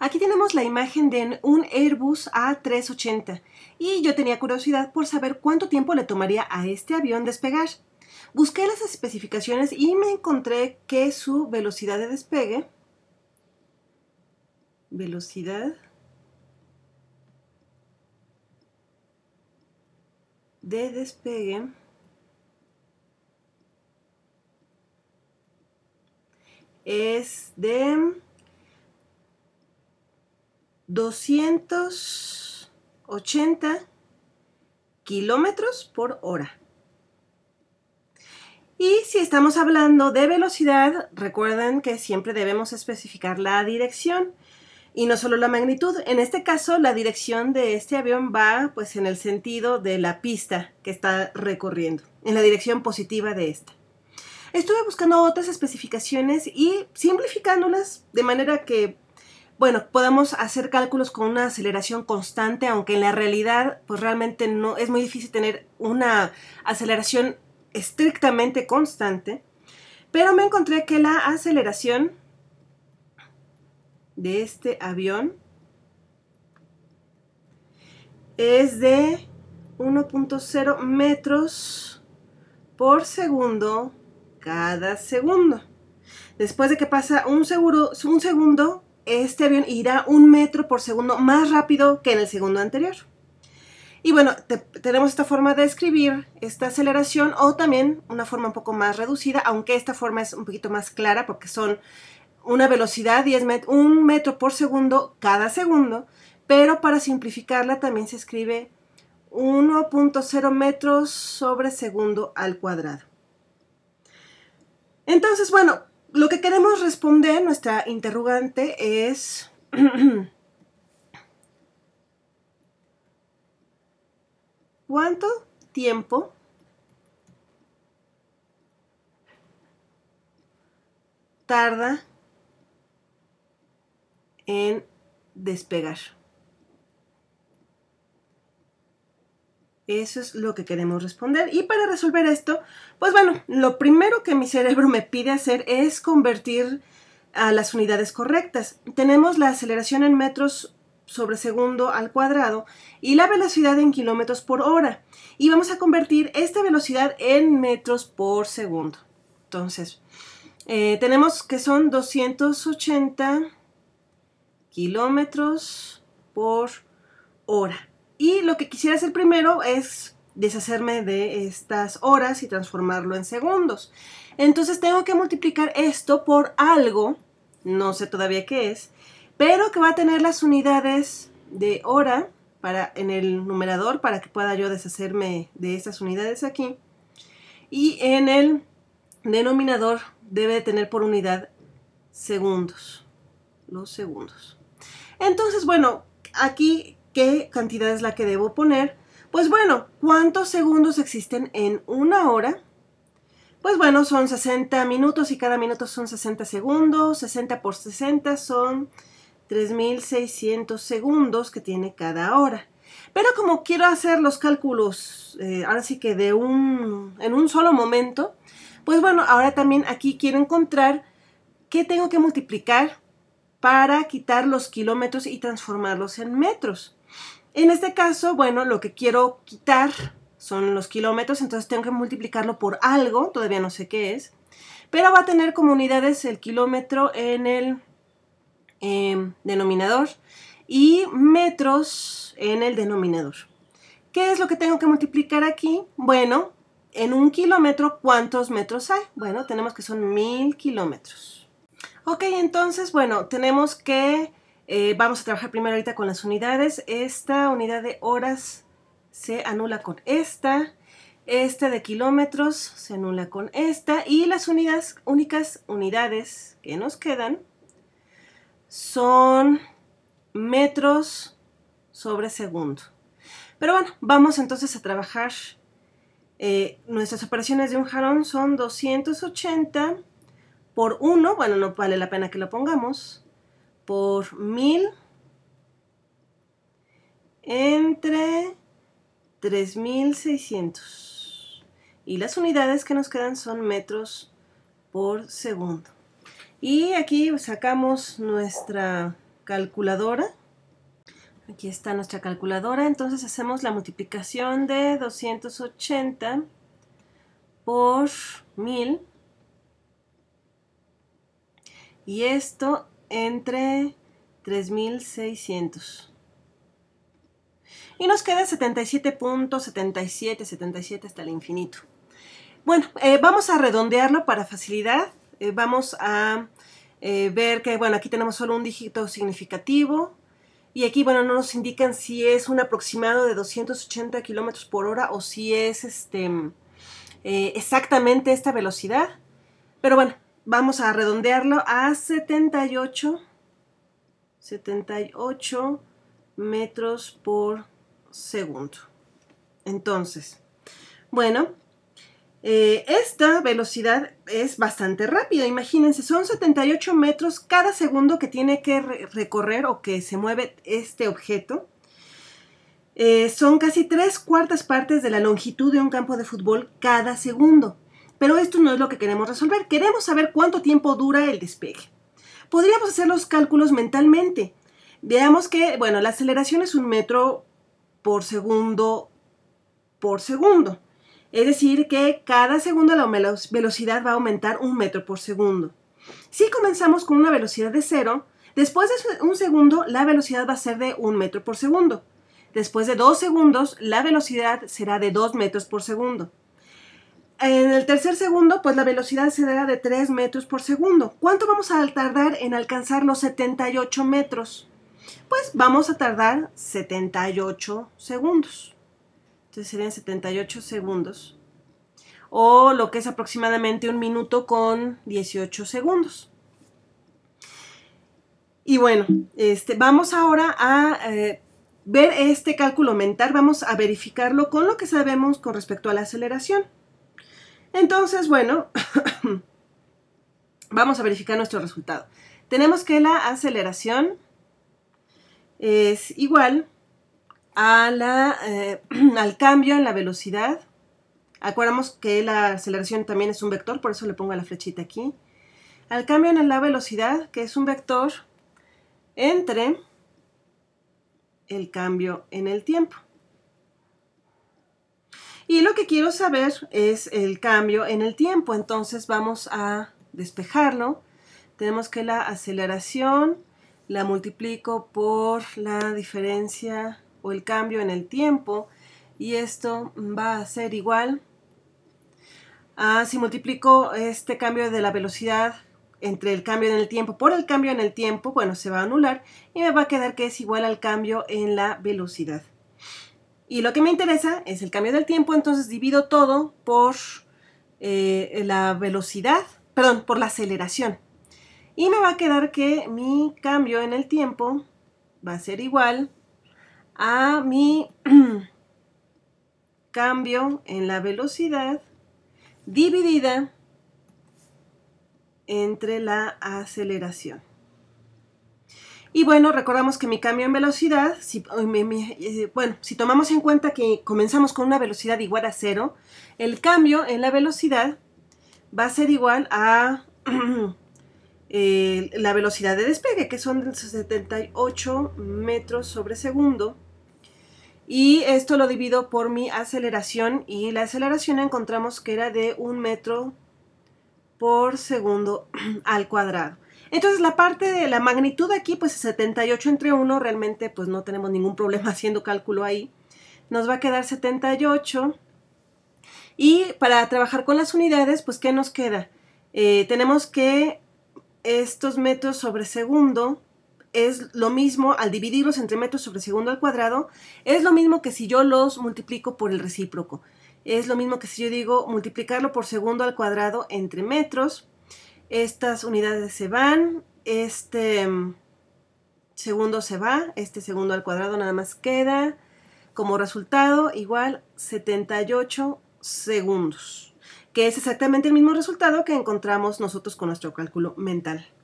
Aquí tenemos la imagen de un Airbus A380 y yo tenía curiosidad por saber cuánto tiempo le tomaría a este avión despegar. Busqué las especificaciones y me encontré que su velocidad de despegue, velocidad de despegue es de 280 kilómetros por hora. Y si estamos hablando de velocidad, recuerden que siempre debemos especificar la dirección y no solo la magnitud. En este caso, la dirección de este avión va pues en el sentido de la pista que está recorriendo, en la dirección positiva de esta. Estuve buscando otras especificaciones y simplificándolas de manera que bueno, podemos hacer cálculos con una aceleración constante, aunque en la realidad, pues realmente no es muy difícil tener una aceleración estrictamente constante. Pero me encontré que la aceleración de este avión es de 1.0 metros por segundo cada segundo. Después de que pasa un, un segundo, este avión irá un metro por segundo más rápido que en el segundo anterior. Y bueno, tenemos esta forma de escribir esta aceleración o también una forma un poco más reducida, aunque esta forma es un poquito más clara porque son una velocidad un metro por segundo cada segundo, pero para simplificarla también se escribe 1.0 metros sobre segundo al cuadrado. Entonces, bueno, lo que queremos responder, nuestra interrogante es... ¿Cuánto tiempo tarda en despegar? Eso es lo que queremos responder. Y para resolver esto, pues bueno, lo primero que mi cerebro me pide hacer es convertir a las unidades correctas. Tenemos la aceleración en metros sobre segundo al cuadrado y la velocidad en kilómetros por hora. Y vamos a convertir esta velocidad en metros por segundo. Entonces, eh, tenemos que son 280 kilómetros por hora. Y lo que quisiera hacer primero es deshacerme de estas horas y transformarlo en segundos. Entonces tengo que multiplicar esto por algo, no sé todavía qué es, pero que va a tener las unidades de hora para, en el numerador para que pueda yo deshacerme de estas unidades aquí. Y en el denominador debe tener por unidad segundos, los segundos. Entonces, bueno, aquí qué cantidad es la que debo poner. Pues bueno, ¿cuántos segundos existen en una hora? Pues bueno, son 60 minutos y cada minuto son 60 segundos. 60 por 60 son 3.600 segundos que tiene cada hora. Pero como quiero hacer los cálculos, eh, ahora sí que de un, en un solo momento, pues bueno, ahora también aquí quiero encontrar qué tengo que multiplicar para quitar los kilómetros y transformarlos en metros. En este caso, bueno, lo que quiero quitar son los kilómetros, entonces tengo que multiplicarlo por algo, todavía no sé qué es, pero va a tener como unidades el kilómetro en el em, denominador y metros en el denominador. ¿Qué es lo que tengo que multiplicar aquí? Bueno, en un kilómetro, ¿cuántos metros hay? Bueno, tenemos que son mil kilómetros. Ok, entonces, bueno, tenemos que eh, vamos a trabajar primero ahorita con las unidades. Esta unidad de horas se anula con esta. Esta de kilómetros se anula con esta. Y las unidades, únicas unidades que nos quedan son metros sobre segundo. Pero bueno, vamos entonces a trabajar. Eh, nuestras operaciones de un jarón son 280 por 1. Bueno, no vale la pena que lo pongamos por 1,000 entre 3600. Y las unidades que nos quedan son metros por segundo. Y aquí sacamos nuestra calculadora. Aquí está nuestra calculadora. Entonces hacemos la multiplicación de 280 por 1000. Y esto entre 3600. Y nos queda 77.77, hasta el infinito. Bueno, eh, vamos a redondearlo para facilidad. Eh, vamos a eh, ver que, bueno, aquí tenemos solo un dígito significativo. Y aquí, bueno, no nos indican si es un aproximado de 280 kilómetros por hora o si es este, exactamente esta velocidad. Pero bueno, vamos a redondearlo a 78, 78 metros por segundo. Entonces, bueno, eh, esta velocidad es bastante rápida, imagínense, son 78 metros cada segundo que tiene que recorrer o que se mueve este objeto. Eh, son casi tres cuartas partes de la longitud de un campo de fútbol cada segundo. Pero esto no es lo que queremos resolver. Queremos saber cuánto tiempo dura el despegue. Podríamos hacer los cálculos mentalmente. Veamos que, bueno, la aceleración es un metro por segundo por segundo. Es decir, que cada segundo la velocidad va a aumentar un metro por segundo. Si comenzamos con una velocidad de cero, después de un segundo la velocidad va a ser de un metro por segundo. Después de dos segundos la velocidad será de dos metros por segundo. En el tercer segundo, pues la velocidad será de 3 metros por segundo. ¿Cuánto vamos a tardar en alcanzar los 78 metros? Pues vamos a tardar 78 segundos. Entonces serían 78 segundos. O lo que es aproximadamente un minuto con 18 segundos. Y bueno, este, vamos ahora a eh, ver este cálculo mental. Vamos a verificarlo con lo que sabemos con respecto a la aceleración. Entonces, bueno, vamos a verificar nuestro resultado. Tenemos que la aceleración es igual a la, eh, al cambio en la velocidad. acuérdamos que la aceleración también es un vector, por eso le pongo la flechita aquí. Al cambio en la velocidad, que es un vector, entre el cambio en el tiempo. Y lo que quiero saber es el cambio en el tiempo, entonces vamos a despejarlo. Tenemos que la aceleración la multiplico por la diferencia o el cambio en el tiempo y esto va a ser igual a si multiplico este cambio de la velocidad entre el cambio en el tiempo por el cambio en el tiempo, bueno, se va a anular y me va a quedar que es igual al cambio en la velocidad. Y lo que me interesa es el cambio del tiempo, entonces divido todo por eh, la velocidad, perdón, por la aceleración. Y me va a quedar que mi cambio en el tiempo va a ser igual a mi cambio en la velocidad dividida entre la aceleración. Y bueno, recordamos que mi cambio en velocidad, si, eh, bueno, si tomamos en cuenta que comenzamos con una velocidad igual a cero, el cambio en la velocidad va a ser igual a eh, la velocidad de despegue, que son 78 metros sobre segundo. Y esto lo divido por mi aceleración y la aceleración encontramos que era de un metro por segundo al cuadrado. Entonces la parte de la magnitud aquí, pues 78 entre 1, realmente pues no tenemos ningún problema haciendo cálculo ahí. Nos va a quedar 78. Y para trabajar con las unidades, pues ¿qué nos queda? Eh, tenemos que estos metros sobre segundo es lo mismo al dividirlos entre metros sobre segundo al cuadrado, es lo mismo que si yo los multiplico por el recíproco. Es lo mismo que si yo digo multiplicarlo por segundo al cuadrado entre metros estas unidades se van, este mm, segundo se va, este segundo al cuadrado nada más queda. Como resultado, igual 78 segundos, que es exactamente el mismo resultado que encontramos nosotros con nuestro cálculo mental.